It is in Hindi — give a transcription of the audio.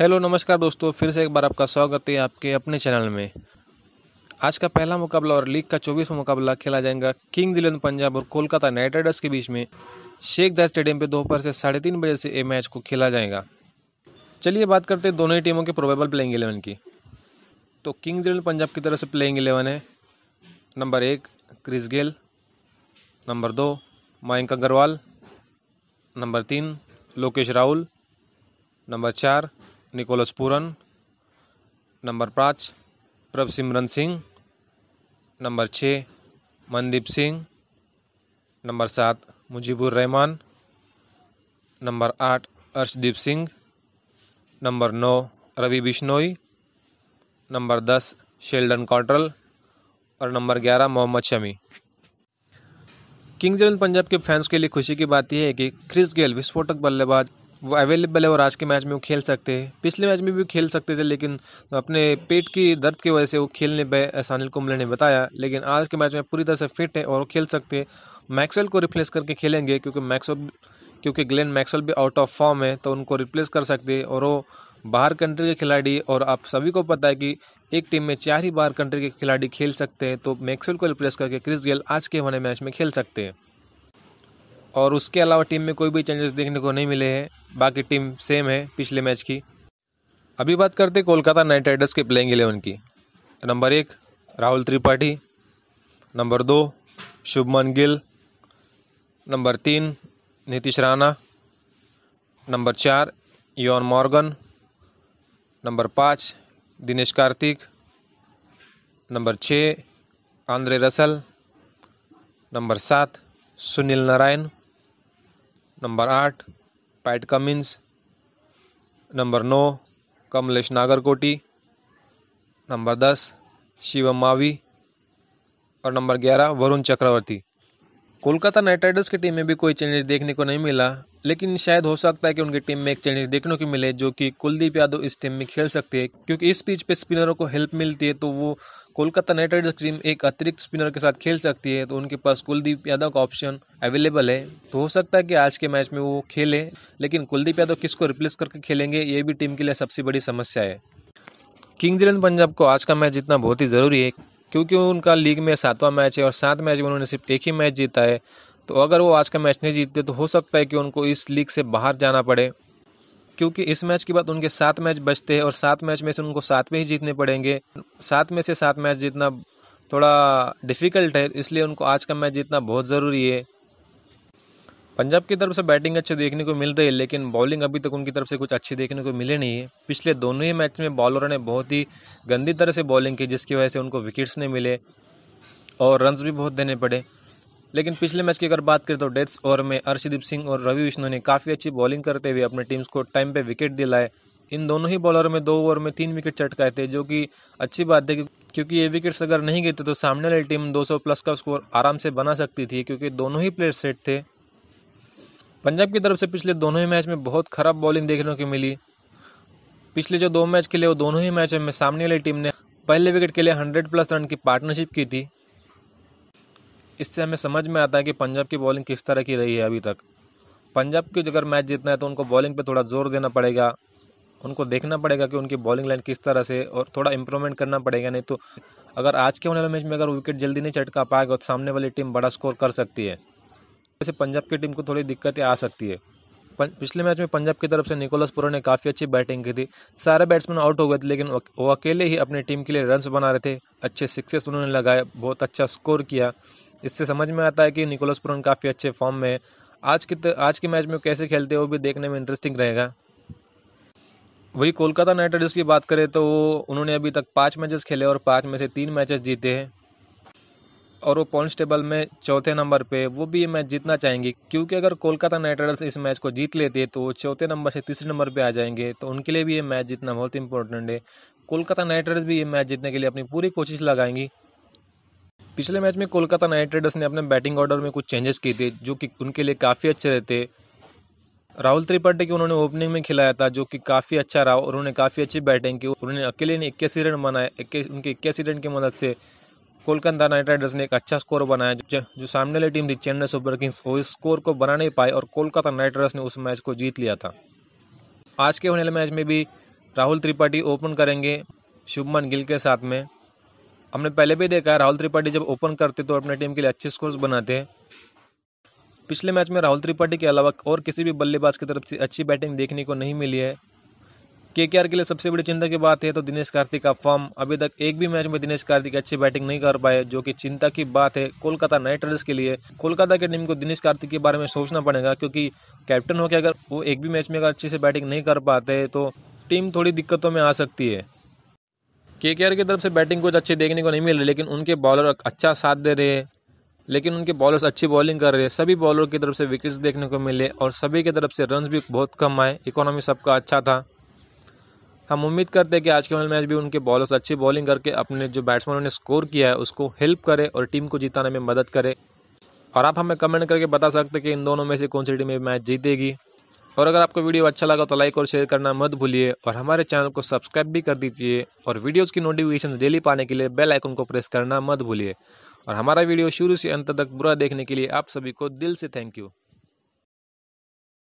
हेलो नमस्कार दोस्तों फिर से एक बार आपका स्वागत है आपके अपने चैनल में आज का पहला मुकाबला और लीग का चौबीसवा मुकाबला खेला जाएगा किंग दिलन पंजाब और कोलकाता नाइट राइडर्स के बीच में शेख जहाज स्टेडियम पे दोपहर से साढ़े तीन बजे से ये मैच को खेला जाएगा चलिए बात करते हैं दोनों ही टीमों के प्रोबेबल प्लेइंग एलेवन की तो किंग्स इलेवन पंजाब की तरफ से प्लेइंग एलेवन है नंबर एक क्रिस गेल नंबर दो मयंक अग्रवाल नंबर तीन लोकेश राहुल नंबर चार निकोलस पूरन नंबर पाँच प्रभ सिमरन सिंह नंबर छः मनदीप सिंह नंबर सात मुजीबुर रहमान नंबर आठ अर्शदीप सिंह नंबर नौ रवि बिश्नोई नंबर दस शेल्डन कॉटरल और नंबर ग्यारह मोहम्मद शमी किंग्स इलेवन पंजाब के फैंस के लिए खुशी की बात यह है कि क्रिस गेल विस्फोटक बल्लेबाज वो अवेलेबल है और आज के मैच में वो खेल सकते हैं पिछले मैच में भी खेल सकते थे लेकिन अपने पेट की दर्द की वजह से वो खेलने पर सानिल कुंबले ने बताया लेकिन आज के मैच में पूरी तरह से फिट है और वो खेल सकते हैं मैक्सवेल को रिप्लेस करके खेलेंगे क्योंकि मैक्सल क्योंकि ग्लेन मैक्सवेल भी आउट ऑफ फॉर्म है तो उनको रिप्लेस कर सकते और वो बाहर कंट्री के खिलाड़ी और आप सभी को पता है कि एक टीम में चार ही बाहर कंट्री के खिलाड़ी खेल सकते हैं तो मैक्सवेल को रिप्लेस करके क्रिस गेल आज के होने मैच में खेल सकते हैं और उसके अलावा टीम में कोई भी चेंजेस देखने को नहीं मिले हैं बाकी टीम सेम है पिछले मैच की अभी बात करते कोलकाता नाइट राइडर्स के प्लेइंग एलेवन की तो नंबर एक राहुल त्रिपाठी नंबर दो शुभमन गिल नंबर तीन नीतीश राणा नंबर चार योन मॉर्गन नंबर पाँच दिनेश कार्तिक नंबर छः आंद्रे रसल नंबर सात सुनील नारायण नंबर आठ पैट कमिंस नंबर नौ कमलेश नागरकोटी नंबर दस शिवम मावी और नंबर ग्यारह वरुण चक्रवर्ती कोलकाता नाइट राइडर्स की टीम में भी कोई चेंजेस देखने को नहीं मिला लेकिन शायद हो सकता है कि उनकी टीम में एक चेंजेस देखने को मिले जो कि कुलदीप यादव इस टीम में खेल सकते हैं क्योंकि इस पिच पे स्पिनरों को हेल्प मिलती है तो वो कोलकाता नाइट राइडर्स की टीम एक अतिरिक्त स्पिनर के साथ खेल सकती है तो उनके पास कुलदीप यादव का ऑप्शन अवेलेबल है तो हो सकता है कि आज के मैच में वो खेले लेकिन कुलदीप यादव किसको रिप्लेस करके खेलेंगे ये भी टीम के लिए सबसे बड़ी समस्या है किंग्स इलेवन पंजाब को आज का मैच जीतना बहुत ही ज़रूरी है क्योंकि उनका लीग में सातवां मैच है और सात मैच में उन्होंने सिर्फ एक ही मैच जीता है तो अगर वो आज का मैच नहीं जीतते तो हो सकता है कि उनको इस लीग से बाहर जाना पड़े क्योंकि इस मैच के बाद उनके सात मैच बचते हैं और सात मैच में से उनको सात में ही जीतने पड़ेंगे सात में से सात मैच जीतना थोड़ा डिफ़िकल्ट है इसलिए उनको आज का मैच जीतना बहुत ज़रूरी है पंजाब की तरफ से बैटिंग अच्छी देखने को मिल रही है लेकिन बॉलिंग अभी तक उनकी तरफ से कुछ अच्छी देखने को मिले नहीं है पिछले दोनों ही मैच में बॉलरों ने बहुत ही गंदी तरह से बॉलिंग की जिसकी वजह से उनको विकेट्स नहीं मिले और रन्स भी बहुत देने पड़े लेकिन पिछले मैच की अगर बात करें तो डेथ्स ओवर में अर्शदीप सिंह और रवि विष्णु ने काफ़ी अच्छी बॉलिंग करते हुए अपने टीम्स को टाइम पे विकेट दिलाए इन दोनों ही बॉलरों में दो ओवर में तीन विकेट चटकाए थे जो कि अच्छी बात है क्योंकि ये विकेट्स अगर नहीं गिरते तो सामने वाली टीम 200 प्लस का स्कोर आराम से बना सकती थी क्योंकि दोनों ही प्लेयर सेट थे पंजाब की तरफ से पिछले दोनों ही मैच में बहुत खराब बॉलिंग देखने को मिली पिछले जो दो मैच के लिए वो दोनों ही मैचों में सामने वाली टीम ने पहले विकेट के लिए हंड्रेड प्लस रन की पार्टनरशिप की थी इससे हमें समझ में आता है कि पंजाब की बॉलिंग किस तरह की रही है अभी तक पंजाब की अगर मैच जीतना है तो उनको बॉलिंग पे थोड़ा जोर देना पड़ेगा उनको देखना पड़ेगा कि उनकी बॉलिंग लाइन किस तरह से और थोड़ा इम्प्रूवमेंट करना पड़ेगा नहीं तो अगर आज के होने वाले मैच में अगर विकेट जल्दी नहीं चटका पाएगा तो सामने वाली टीम बड़ा स्कोर कर सकती है वैसे पंजाब की टीम को थोड़ी दिक्कतें आ सकती है पिछले मैच में पंजाब की तरफ से निकोलस पुरो ने काफ़ी अच्छी बैटिंग की थी सारे बैट्समैन आउट हो गए थे लेकिन वो अकेले ही अपनी टीम के लिए रन्स बना रहे थे अच्छे सिक्सेस उन्होंने लगाए बहुत अच्छा स्कोर किया इससे समझ में आता है कि निकोलस पुरन काफ़ी अच्छे फॉर्म में है आज के आज के मैच में कैसे खेलते हैं वो भी देखने में इंटरेस्टिंग रहेगा वही कोलकाता नाइट राइडर्स की बात करें तो उन्होंने अभी तक पाँच मैचेस खेले और पाँच में से तीन मैचेस जीते हैं और वो कॉन्स्टेबल में चौथे नंबर पे वो भी ये मैच जीतना चाहेंगे क्योंकि अगर कोलकाता नाइट राइडर्स इस मैच को जीत लेते तो वो चौथे नंबर से तीसरे नंबर पे आ जाएंगे तो उनके लिए भी ये मैच जीतना बहुत इंपॉर्टेंट है कोलकाता नाइट राइडर्स भी ये मैच जीतने के लिए अपनी पूरी कोशिश लगाएंगी पिछले मैच में कोलकाता नाइट राइडर्स ने अपने बैटिंग ऑर्डर में कुछ चेंजेस किए थे जो कि उनके लिए काफ़ी अच्छे रहते राहुल त्रिपाठी को उन्होंने ओपनिंग में खिलाया था जो कि काफ़ी अच्छा रहा और उन्होंने काफ़ी अच्छी बैटिंग की उन्होंने अकेले ने इक्यासी रन बनाए उनके इक्यासी रन की मदद से कोलकाता नाइट राइडर्स ने एक अच्छा स्कोर बनाया जो, जो सामने वाली टीम थी चेन्नई सुपर किंग्स वो इस स्कोर को बना नहीं पाए और कोलकाता नाइट राइडर्स ने उस मैच को जीत लिया था आज के होने वाले मैच में भी राहुल त्रिपाठी ओपन करेंगे शुभमन गिल के साथ में हमने पहले भी देखा है राहुल त्रिपाठी जब ओपन करते तो अपने टीम के लिए अच्छे स्कोर्स बनाते हैं पिछले मैच में राहुल त्रिपाठी के अलावा और किसी भी बल्लेबाज की तरफ से अच्छी बैटिंग देखने को नहीं मिली है के के लिए सबसे बड़ी चिंता की बात है तो दिनेश कार्तिक का फॉर्म अभी तक एक भी मैच में दिनेश कार्तिक अच्छी बैटिंग नहीं कर पाए जो कि चिंता की बात है कोलकाता नाइट राइडर्स के लिए कोलकाता के टीम को दिनेश कार्तिक के बारे में सोचना पड़ेगा क्योंकि कैप्टन होकर अगर वो एक भी मैच में अगर अच्छे से बैटिंग नहीं कर पाते तो टीम थोड़ी दिक्कतों में आ सकती है के की तरफ से बैटिंग कुछ अच्छी देखने को नहीं मिल रही लेकिन उनके बॉलर अच्छा साथ दे रहे हैं लेकिन उनके बॉलर्स अच्छी बॉलिंग कर रहे हैं सभी बॉलर की तरफ से विकेट्स देखने को मिले और सभी की तरफ से रन भी बहुत कम आए इकोनॉमी सबका अच्छा था हम उम्मीद करते हैं कि आज के वन मैच भी उनके बॉलर्स अच्छी बॉलिंग करके अपने जो बैट्समैनों ने स्कोर किया है उसको हेल्प करे और टीम को जिताने में मदद करे और आप हमें कमेंट करके बता सकते कि इन दोनों में से कौन सी टीम मैच जीतेगी और अगर आपको वीडियो अच्छा लगा तो लाइक और शेयर करना मत भूलिए और हमारे चैनल को सब्सक्राइब भी कर दीजिए और वीडियोज़ की नोटिफिकेशन डेली पाने के लिए बेल आइकन को प्रेस करना मत भूलिए और हमारा वीडियो शुरू से अंत तक बुरा देखने के लिए आप सभी को दिल से थैंक यू